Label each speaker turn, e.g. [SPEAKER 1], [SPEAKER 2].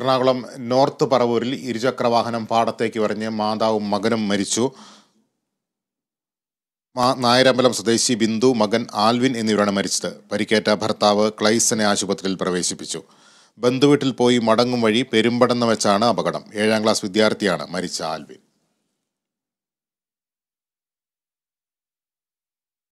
[SPEAKER 1] Ernakulam north പറവൂരിൽ ഇരുചക്രവാഹനം പാടത്തേക്ക് വരഞ്ഞ് മാതാവും മകനും മരിച്ചു നായരമ്പലം സ്വദേശി ബിന്ദു മകൻ ആൽവിൻ എന്നിവരാണ് മരിച്ചത് പരിക്കേറ്റ ഭർത്താവ് ക്ലൈസനെ ആശുപത്രിയിൽ പ്രവേശിപ്പിച്ചു ബന്ധുവീട്ടിൽ പോയി മടങ്ങും വഴി പെരുമ്പടന്ന് വെച്ചാണ് അപകടം ഏഴാം ക്ലാസ് വിദ്യാർത്ഥിയാണ് മരിച്ച ആൽവിൻ